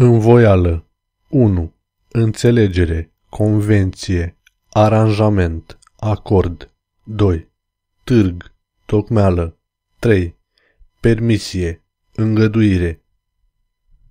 Învoială 1. Înțelegere, convenție, aranjament, acord 2. Târg, tocmeală 3. Permisie, îngăduire